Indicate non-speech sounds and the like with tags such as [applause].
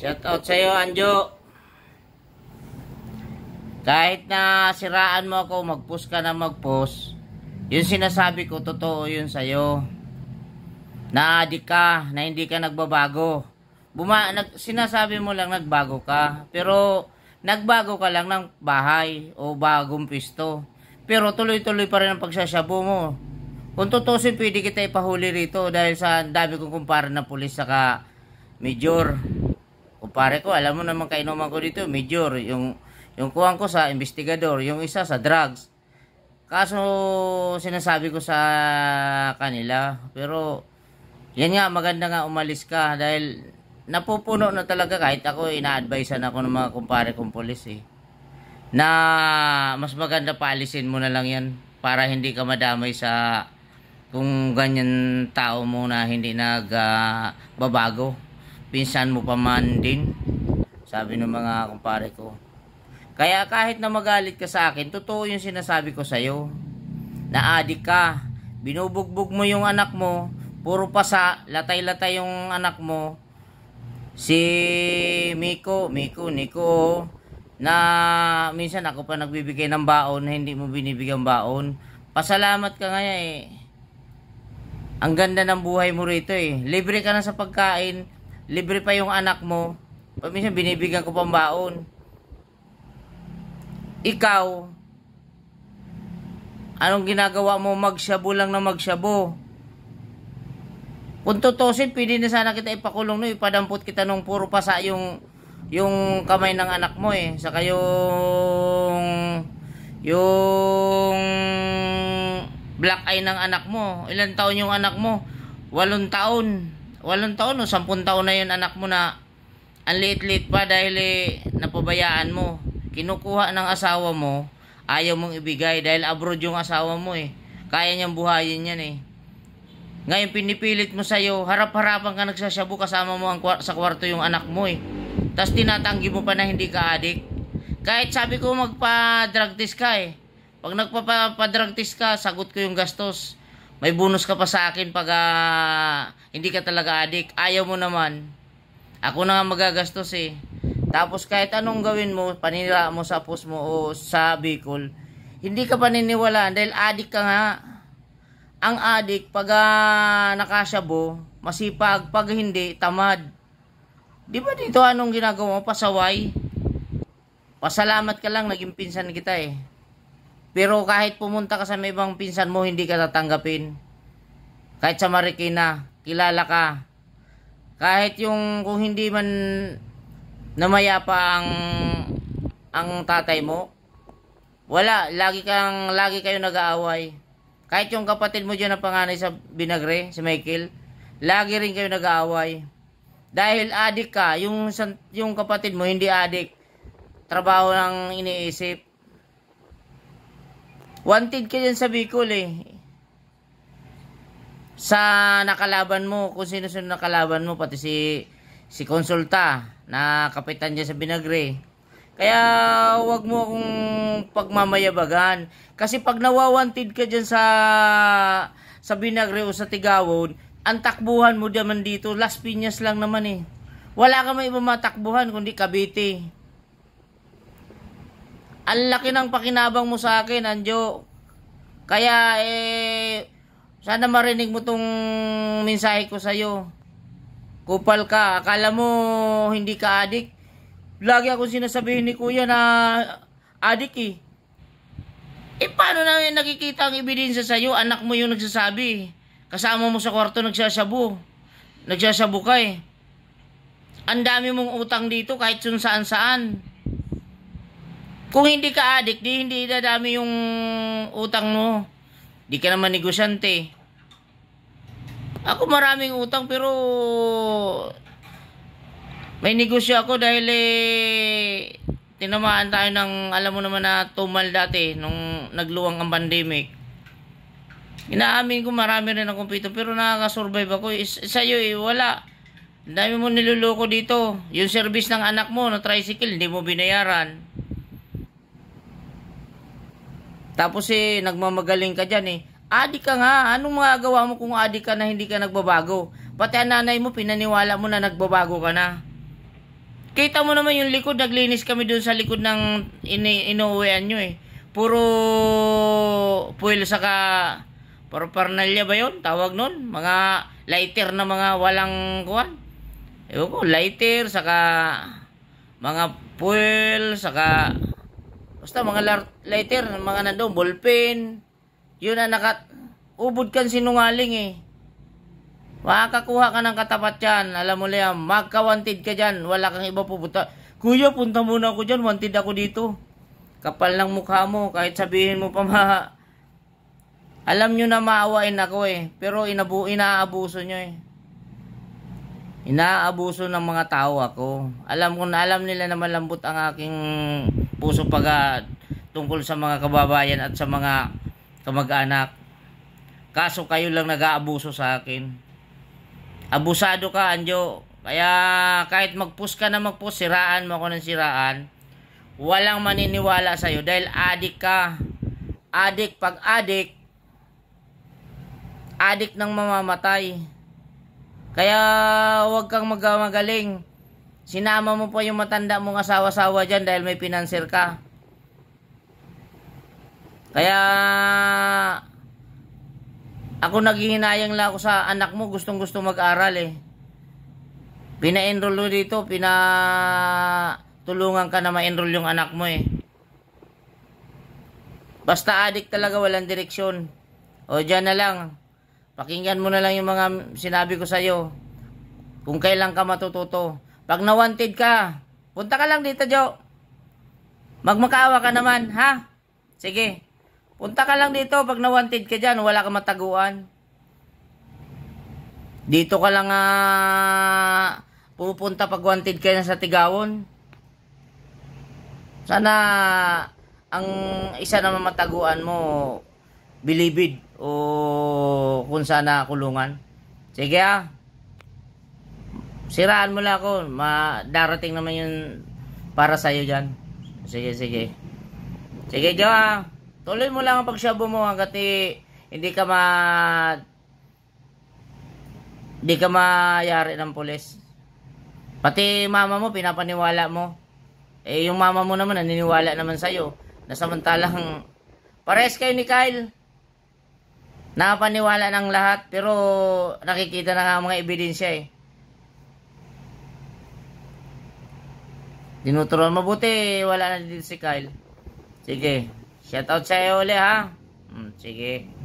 Shout out sa iyo, Anjo. Kahit na siraan mo ako, mag-post ka na mag-post. Yung sinasabi ko, totoo yun sa iyo. Na adik ka, na hindi ka nagbabago. Buma nag sinasabi mo lang nagbago ka. Pero nagbago ka lang ng bahay o bagong pisto. Pero tuloy-tuloy pa rin ang pagsasabu mo. Kung tutusin, pwede kita ipahuli rito dahil sa dami kong kumpara na pulis saka major. Kumpare ko, alam mo naman kainuman ko dito, major. Yung, yung kuhan ko sa investigador, yung isa sa drugs. Kaso, sinasabi ko sa kanila, pero, yan nga, maganda nga umalis ka dahil napupuno na talaga kahit ako ina-advisean ako ng mga kumpare kong polis eh. Na mas maganda paalisin mo na lang yan para hindi ka madamay sa kung ganyan tao mo na hindi nagbabago. Uh, babago pinsan mo pa man din sabi ng mga kumpare ko kaya kahit na magalit ka sa akin totoo yung sinasabi ko sa iyo na adik ka binubugbog mo yung anak mo puro pasa latay-latay yung anak mo si Miko Miko Niko na minsan ako pa nagbibigay ng baon na hindi mo binibigyan baon pasalamat ka nga eh ang ganda ng buhay mo rito eh libre ka na sa pagkain libre pa yung anak mo, paminsan binibigyan ko pang baon. Ikaw, anong ginagawa mo? Magsyabo lang na magsyabo. Kung tutusin, pwede na sana kita ipakulong no, ipadampot kita nung puro pasa yung yung kamay ng anak mo eh. Saka yung yung black eye ng anak mo. Ilan taon yung anak mo? Walong taon walang taon o sampun taon na yun anak mo na ang liit-liit pa dahil eh, napabayaan mo. Kinukuha ng asawa mo, ayaw mong ibigay dahil abroad yung asawa mo eh. Kaya niyang buhayin yan eh. Ngayon pinipilit mo sa'yo, harap-harapan ka nagsasyabu kasama mo ang, sa kwarto yung anak mo eh. Tapos tinatanggi mo pa na hindi ka adik. Kahit sabi ko magpa-drug test ka eh. Pag nagpa-drug test ka, sagot ko yung gastos. May bonus ka pa sa akin pag uh, hindi ka talaga adik. Ayaw mo naman. Ako na nga magagastos eh. Tapos kahit anong gawin mo, paninira mo sa post mo o sa Bicol, hindi ka paniniwalaan dahil adik ka nga. Ang adik, pag uh, ah, nakasyabo, masipag. Pag hindi, tamad. Di ba dito anong ginagawa mo? Pasaway? Pasalamat ka lang, naging pinsan kita eh. Pero kahit pumunta ka sa may ibang pinsan mo, hindi ka tatanggapin. Kahit sa Marikina, kilala ka. Kahit yung kung hindi man namaya pa ang ang tatay mo, wala, lagi kang lagi kayo nag-aaway. Kahit yung kapatid mo diyan na panganay sa Binagre, si Michael, lagi rin kayo nag-aaway. Dahil adik ka, yung yung kapatid mo hindi adik. Trabaho lang iniisip. Wanted ka dyan sa Bicol eh. Sa nakalaban mo, kung sino-sino nakalaban mo, pati si si Consulta na kapitan dyan sa Binagre. Kaya wag mo akong pagmamayabagan. Kasi pag nawawanted ka dyan sa sa Binagre o sa Tigawon, ang takbuhan mo naman dito, Las Piñas lang naman eh. Wala ka may iba matakbuhan kundi Cavite ang laki ng pakinabang mo sa akin, Anjo. Kaya, eh, sana marinig mo tong mensahe ko sa'yo. Kupal ka. Akala mo hindi ka adik. Lagi akong sinasabihin ni kuya na adik eh. Eh, paano yung nakikita ang ebidensya sa'yo? Anak mo yung nagsasabi. Kasama mo sa kwarto nagsasabu. Nagsasabu ka eh. Ang dami mong utang dito kahit saan saan. Kung hindi ka adik, di hindi dadami yung utang mo. Di ka naman negosyante. Ako maraming utang pero may negosyo ako dahil eh, tinamaan tayo ng alam mo naman na tumal dati nung nagluwang ang pandemic. Inaamin ko marami rin akong pito pero nakaka-survive ako. Is, sa'yo eh, wala. Ang dami mo niluloko dito. Yung service ng anak mo na tricycle, hindi mo binayaran. Tapos eh, nagmamagaling ka dyan eh. Adi ka nga, anong mga gawa mo kung adi ka na hindi ka nagbabago? Pati ang nanay mo, pinaniwala mo na nagbabago ka na. Kita mo naman yung likod, naglinis kami dun sa likod ng ini inuwian nyo eh. Puro puwil saka puro parnalya ba yon Tawag nun? Mga lighter na mga walang kuwan. Ewan ko, lighter, saka mga fuel, saka Basta mga lighter, mga nando, ballpen. Yun na naka... Ubod kan sinungaling eh. Makakakuha ka ng katapat yan. Alam mo na yan, magka-wanted ka dyan. Wala kang iba pupunta. Kuya, punta muna ako dyan. Wanted ako dito. Kapal ng mukha mo. Kahit sabihin mo pa [laughs] ma... Alam nyo na maawain ako eh. Pero inabu inaabuso nyo eh. Inaabuso ng mga tao ako. Alam ko na alam nila na malambot ang aking puso pag tungkol sa mga kababayan at sa mga kamag-anak. Kaso kayo lang nag-aabuso sa akin. Abusado ka, Anjo. Kaya kahit mag-push ka na mag-push, siraan mo ako ng siraan, walang maniniwala sa'yo dahil adik ka. Adik pag adik, adik ng mamamatay. Kaya huwag kang magmagaling. Sinama mo po yung matanda mong asawa-sawa dyan dahil may pinanser ka. Kaya ako naghihinayang lang ako sa anak mo, gustong gusto mag-aral eh. Pina-enroll mo dito, pinatulungan ka na ma-enroll yung anak mo eh. Basta adik talaga, walang direksyon. O dyan na lang, pakinggan mo na lang yung mga sinabi ko sa'yo. Kung kailan ka matututo. Pag na-wanted ka, punta ka lang dito, Jo. Magmakaawa ka naman, ha? Sige. Punta ka lang dito. Pag na-wanted ka dyan, wala kang mataguan. Dito ka lang uh, pupunta pag wanted ka na sa Tigawon. Sana ang isa na mataguan mo bilibid o kung sana kulungan. Sige ha? Ah. Siraan mo lang ako. Ma darating naman yun para sa'yo dyan. Sige, sige. Sige, Joa. Ah. Tuloy mo lang ang pagsyabo mo hanggat eh, hindi ka ma... Hindi ka mayari ng pulis. Pati mama mo, pinapaniwala mo. Eh, yung mama mo naman, naniniwala naman sa'yo. Nasamantalang, pares kayo ni Kyle. Napaniwala ng lahat, pero nakikita na nga mga ebidensya eh. Tinuturuan mabuti. Wala na dito si Kyle. Sige. Shoutout sa'yo uli ha. Hmm, sige.